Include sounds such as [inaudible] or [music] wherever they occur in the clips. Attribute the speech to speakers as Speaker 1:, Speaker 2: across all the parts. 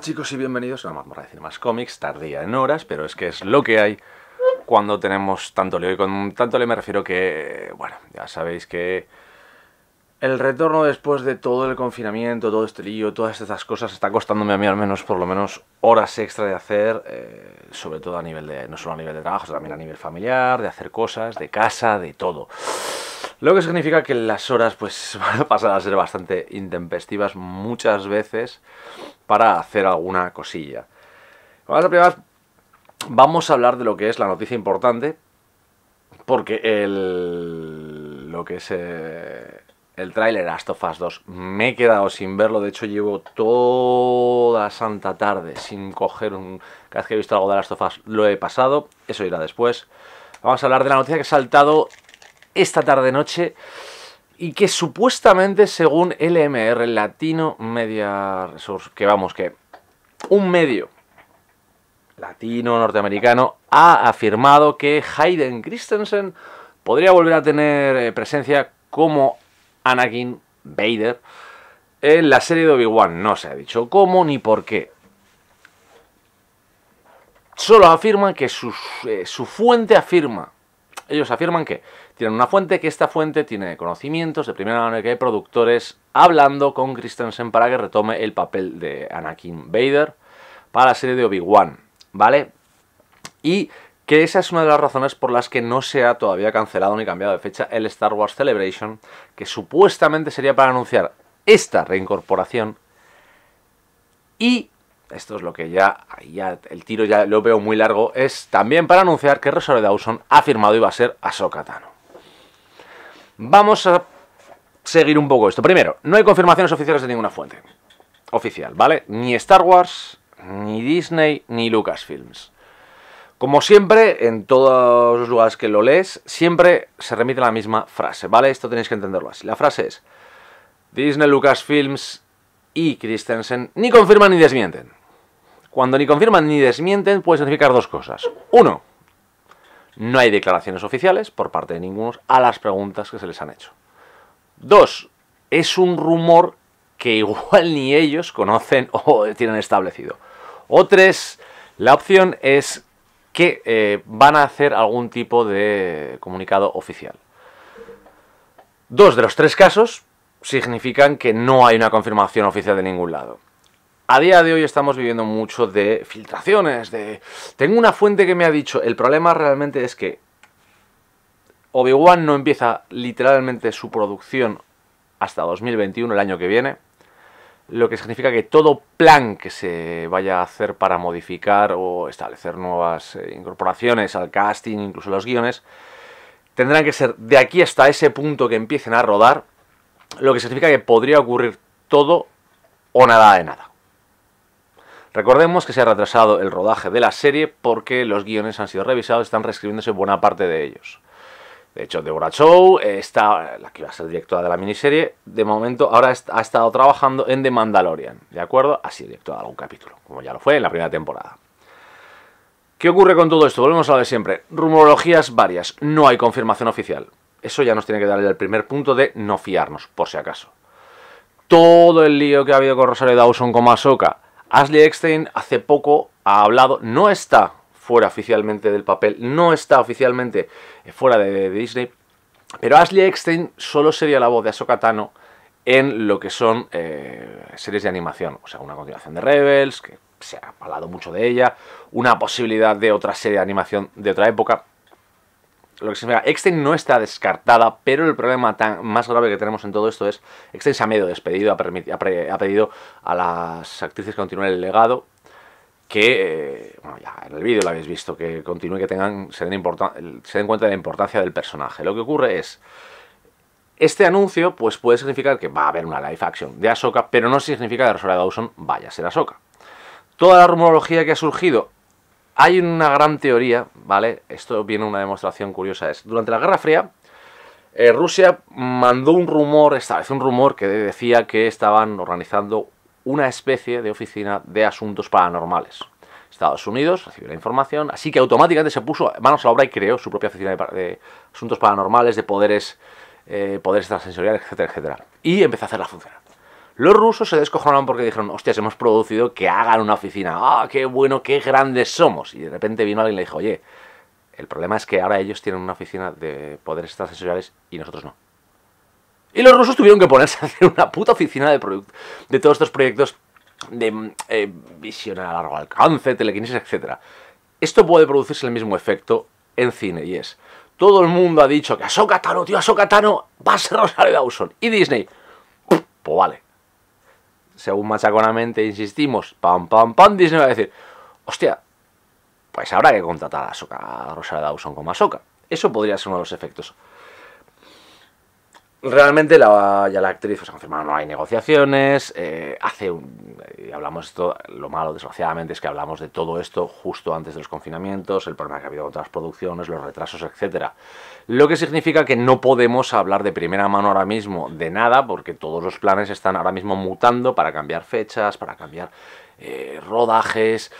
Speaker 1: chicos y bienvenidos a una mazmorra de más cómics, tardía en horas, pero es que es lo que hay cuando tenemos tanto lío. Y con tanto lío me refiero que, bueno, ya sabéis que el retorno después de todo el confinamiento, todo este lío, todas estas cosas, está costándome a mí al menos por lo menos horas extra de hacer, eh, sobre todo a nivel de, no solo a nivel de trabajo, sino también a nivel familiar, de hacer cosas, de casa, de todo. Lo que significa que las horas pues [laughs] van a pasar a ser bastante intempestivas muchas veces para hacer alguna cosilla. Vamos a, vamos a hablar de lo que es la noticia importante, porque el, lo que es eh, el tráiler de 2 me he quedado sin verlo, de hecho llevo toda santa tarde sin coger un... Cada vez que he visto algo de Last lo he pasado, eso irá después. Vamos a hablar de la noticia que ha saltado esta tarde-noche y que supuestamente, según LMR, Latino Media Resource, que vamos, que un medio latino norteamericano ha afirmado que Hayden Christensen podría volver a tener eh, presencia como Anakin Vader en la serie de Obi-Wan. No se ha dicho cómo ni por qué. Solo afirma que su, eh, su fuente afirma ellos afirman que tienen una fuente, que esta fuente tiene conocimientos de primera mano que hay productores hablando con Christensen para que retome el papel de Anakin Vader para la serie de Obi-Wan, ¿vale? Y que esa es una de las razones por las que no se ha todavía cancelado ni cambiado de fecha el Star Wars Celebration, que supuestamente sería para anunciar esta reincorporación y esto es lo que ya, el tiro ya lo veo muy largo, es también para anunciar que Rosario Dawson ha firmado y va a ser a Tano. Vamos a seguir un poco esto. Primero, no hay confirmaciones oficiales de ninguna fuente. Oficial, ¿vale? Ni Star Wars, ni Disney, ni Lucasfilms. Como siempre, en todos los lugares que lo lees, siempre se remite a la misma frase, ¿vale? Esto tenéis que entenderlo así. La frase es, Disney, Lucasfilms y Christensen ni confirman ni desmienten. Cuando ni confirman ni desmienten puede significar dos cosas. Uno, no hay declaraciones oficiales por parte de ninguno a las preguntas que se les han hecho. Dos, es un rumor que igual ni ellos conocen [laughs] o tienen establecido. O tres, la opción es que eh, van a hacer algún tipo de comunicado oficial. Dos de los tres casos significan que no hay una confirmación oficial de ningún lado. A día de hoy estamos viviendo mucho de filtraciones, de... Tengo una fuente que me ha dicho, el problema realmente es que Obi-Wan no empieza literalmente su producción hasta 2021, el año que viene, lo que significa que todo plan que se vaya a hacer para modificar o establecer nuevas eh, incorporaciones al casting, incluso los guiones, tendrán que ser de aquí hasta ese punto que empiecen a rodar, lo que significa que podría ocurrir todo o nada de nada. Recordemos que se ha retrasado el rodaje de la serie porque los guiones han sido revisados están reescribiéndose buena parte de ellos. De hecho, Deborah Chow, eh, está, la que iba a ser directora de la miniserie, de momento ahora ha estado trabajando en The Mandalorian, ¿de acuerdo? Ha sido directora de algún capítulo, como ya lo fue en la primera temporada. ¿Qué ocurre con todo esto? Volvemos a lo de siempre. Rumorologías varias. No hay confirmación oficial. Eso ya nos tiene que dar el primer punto de no fiarnos, por si acaso. Todo el lío que ha habido con Rosario Dawson como Ahsoka Ashley Eckstein hace poco ha hablado, no está fuera oficialmente del papel, no está oficialmente eh, fuera de, Disney, pero Ashley Eckstein solo sería la voz de Ahsoka Tano en lo que son eh, series de animación, o sea, una continuación de Rebels, que se ha hablado mucho de ella, una posibilidad de otra serie de animación de otra época, lo que significa, Exten no está descartada, pero el problema tan, más grave que tenemos en todo esto es, Exten se ha medio despedido, ha, pedido a las actrices que continúen el legado, que, eh, bueno, ya en el vídeo lo habéis visto, que continúe, que tengan, se den, cuenta de la importancia del personaje. Lo que ocurre es, este anuncio pues puede significar que va a haber una live action de Ahsoka, pero no significa que Rosario Dawson vaya a ser Ahsoka. Toda la rumorología que ha surgido hay una gran teoría, ¿vale? Esto viene una demostración curiosa. Es, durante la Guerra Fría, eh, Rusia mandó un rumor, estableció un rumor que decía que estaban organizando una especie de oficina de asuntos paranormales. Estados Unidos recibió la información, así que automáticamente se puso manos a la obra y creó su propia oficina de, asuntos paranormales, de poderes, eh, poderes transsensoriales, etcétera, etcétera. Y empezó a hacerla funcionar. Los rusos se descojonaron porque dijeron, hostias, hemos producido que hagan una oficina. ¡Ah, qué bueno, qué grandes somos! Y de repente vino alguien y le dijo, oye, el problema es que ahora ellos tienen una oficina de poderes transsexuales y nosotros no. Y los rusos tuvieron que ponerse a hacer una puta oficina de, de todos estos proyectos de mm, eh, visión a largo alcance, telequinesis, etc. Esto puede producirse el mismo efecto en cine y es... Todo el mundo ha dicho que a Tano, tío, a Tano va a ser Rosario Dawson. Y Disney, pues vale, según machaconamente insistimos, pam, pam, pam, Disney va a decir, hostia, pues habrá que contratar a, Soka, Dawson como Eso podría ser uno de los efectos realmente la, ya la actriz, ha confirmado no hay negociaciones, eh, hace un, hablamos esto, lo malo desgraciadamente es que hablamos de todo esto justo antes de los confinamientos, el problema que ha habido con otras producciones, los retrasos, etc. Lo que significa que no podemos hablar de primera mano ahora mismo de nada, porque todos los planes están ahora mismo mutando para cambiar fechas, para cambiar eh, rodajes,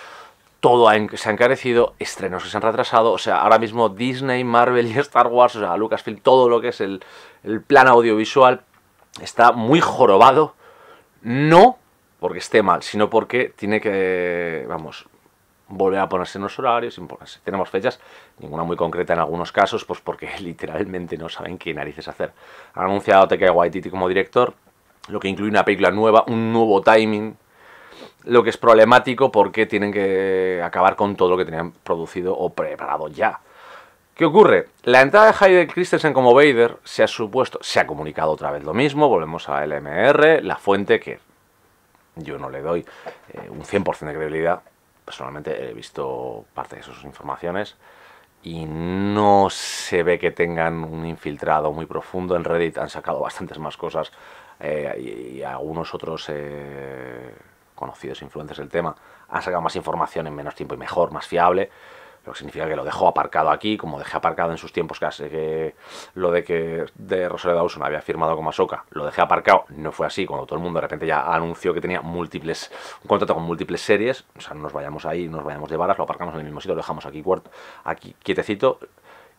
Speaker 1: todo se ha encarecido, estrenos que se han retrasado, o sea, ahora mismo Disney, Marvel y Star Wars, o sea, Lucasfilm, todo lo que es el, plan audiovisual está muy jorobado, no porque esté mal, sino porque tiene que, vamos, volver a ponerse en los horarios, Tenemos fechas, ninguna muy concreta en algunos casos, pues porque [laughs] literalmente no saben qué narices hacer. Han anunciado que Waititi como director, lo que incluye una película nueva, un nuevo timing lo que es problemático porque tienen que acabar con todo lo que tenían producido o preparado ya. ¿Qué ocurre? La entrada de Heide Christensen como Vader se ha supuesto, se ha comunicado otra vez lo mismo, volvemos a LMR, la fuente que yo no le doy eh, un 100% de credibilidad, personalmente he visto parte de sus informaciones y no se ve que tengan un infiltrado muy profundo en Reddit, han sacado bastantes más cosas eh, y, algunos otros... Eh, conocidos influencers del tema han sacado más información en menos tiempo y mejor, más fiable. Lo que significa que lo dejó aparcado aquí, como dejé aparcado en sus tiempos casi que lo de que de Rosario Dawson había firmado con Masoka, lo dejé aparcado, no fue así, cuando todo el mundo de repente ya anunció que tenía múltiples, un contrato con múltiples series, o sea, no nos vayamos ahí, no nos vayamos de varas, lo aparcamos en el mismo sitio, lo dejamos aquí, aquí quietecito.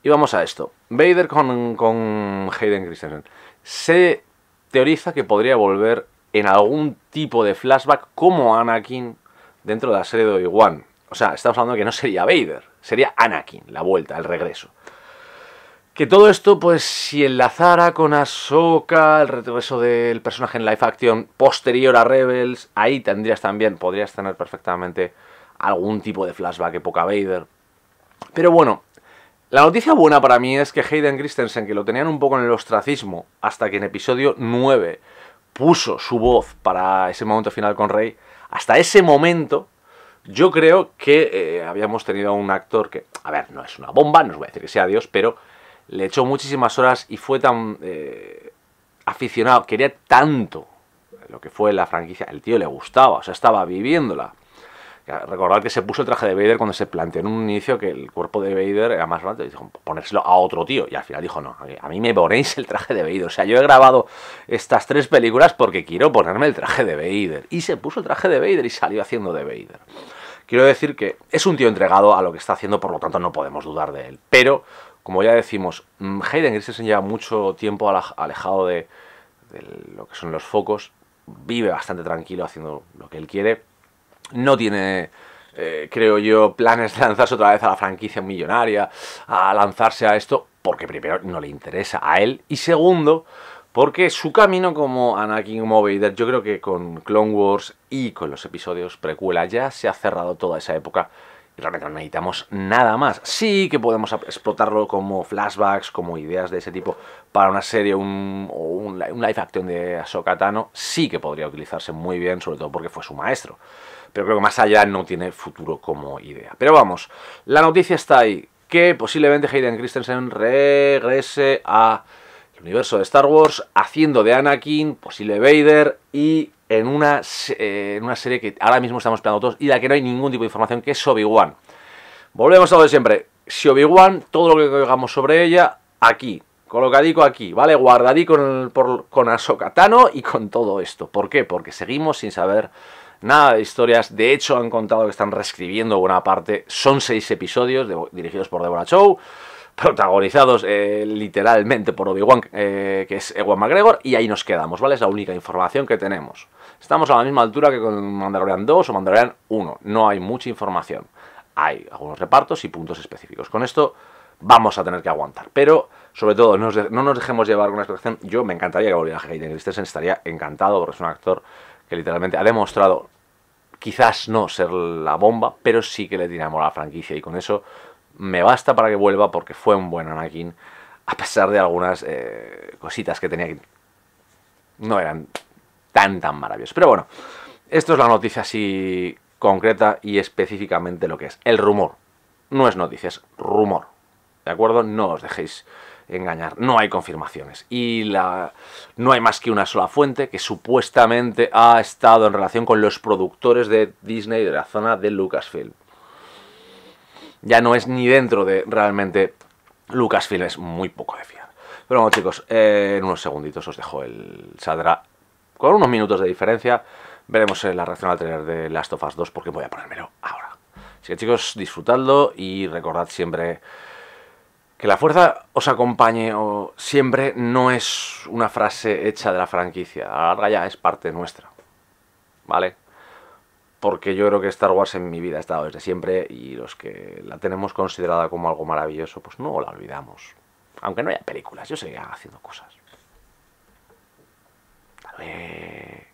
Speaker 1: Y vamos a esto. Vader con, con Hayden Christensen. Se teoriza que podría volver en algún tipo de flashback como Anakin dentro de la serie de obi O sea, estamos hablando de que no sería Vader, sería Anakin, la vuelta, el regreso. Que todo esto, pues, si enlazara con Ahsoka, el regreso del personaje en live action posterior a Rebels, ahí tendrías también, podrías tener perfectamente algún tipo de flashback época Vader. Pero bueno, la noticia buena para mí es que Hayden Christensen, que lo tenían un poco en el ostracismo hasta que en episodio 9 puso su voz para ese momento final con Rey, hasta ese momento yo creo que eh, habíamos tenido a un actor que, a ver, no es una bomba, no os voy a decir que sea Dios, pero le echó muchísimas horas y fue tan eh, aficionado, quería tanto lo que fue la franquicia, el tío le gustaba, o sea, estaba viviéndola. Recordad que se puso el traje de Vader cuando se planteó en un inicio que el cuerpo de Vader era más grande. Dijo, ponérselo a otro tío. Y al final dijo, no, eh, a mí me ponéis el traje de Vader. O sea, yo he grabado estas tres películas porque quiero ponerme el traje de Vader. Y se puso el traje de Vader y salió haciendo de Vader. Quiero decir que es un tío entregado a lo que está haciendo, por lo tanto no podemos dudar de él. Pero, como ya decimos, mm, Hayden Christensen lleva mucho tiempo alejado de, de lo que son los focos. Vive bastante tranquilo haciendo lo que él quiere no tiene... Eh, creo yo, planes de lanzarse otra vez a la franquicia millonaria, a lanzarse a esto, porque primero no le interesa a él, y segundo, porque su camino como Anakin como yo creo que con Clone Wars y con los episodios precuela ya se ha cerrado toda esa época y realmente no necesitamos nada más. Sí que podemos explotarlo como flashbacks, como ideas de ese tipo para una serie un, o un, live action de Ahsoka Tano, sí que podría utilizarse muy bien, sobre todo porque fue su maestro pero creo que más allá no tiene futuro como idea. Pero vamos, la noticia está ahí, que posiblemente Hayden Christensen regrese a el universo de Star Wars haciendo de Anakin, posible Vader y en una, eh, en una serie que ahora mismo estamos esperando todos y de la que no hay ningún tipo de información, que es Obi-Wan. Volvemos a lo de siempre. Si Obi-Wan, todo lo que hagamos sobre ella, aquí, colocadico aquí, ¿vale? Guardadico con, con Tano y con todo esto. ¿Por qué? Porque seguimos sin saber Nada de historias, de hecho han contado que están reescribiendo buena parte, son seis episodios dirigidos por Deborah Chow, protagonizados eh, literalmente por Obi-Wan, eh, que es Ewan McGregor, y ahí nos quedamos, ¿vale? Es la única información que tenemos. Estamos a la misma altura que con Mandalorian 2 o Mandalorian 1, no hay mucha información. Hay algunos repartos y puntos específicos. Con esto vamos a tener que aguantar, pero sobre todo, no nos, dejemos llevar con una expectación. Yo me encantaría que volviera Hayden Christensen, estaría encantado porque es un actor que literalmente ha demostrado quizás no ser la bomba, pero sí que le tiramos a la franquicia y con eso me basta para que vuelva porque fue un buen Anakin, a pesar de algunas eh, cositas que tenía que no eran tan tan maravillosas. Pero bueno, esto es la noticia así concreta y específicamente lo que es el rumor. No es noticia, es rumor. ¿De acuerdo? No os dejéis engañar. No hay confirmaciones. Y no hay más que una sola fuente que supuestamente ha estado en relación con los productores de Disney de la zona de Lucasfilm. Ya no es ni dentro de realmente Lucasfilm, es muy poco de fiel Pero bueno, chicos, eh, en unos segunditos os dejo el. Saldrá con unos minutos de diferencia. Veremos eh, la reacción al tener de Last of Us 2 porque voy a ponérmelo ahora. Así que chicos, disfrutadlo y recordad siempre que la fuerza os acompañe siempre no es una frase hecha de la franquicia. A la larga ya es parte nuestra. ¿Vale? Porque yo creo que Star Wars en mi vida ha estado desde siempre y los que la tenemos considerada como algo maravilloso, pues no la olvidamos. Aunque no haya películas, yo seguía haciendo cosas. Tal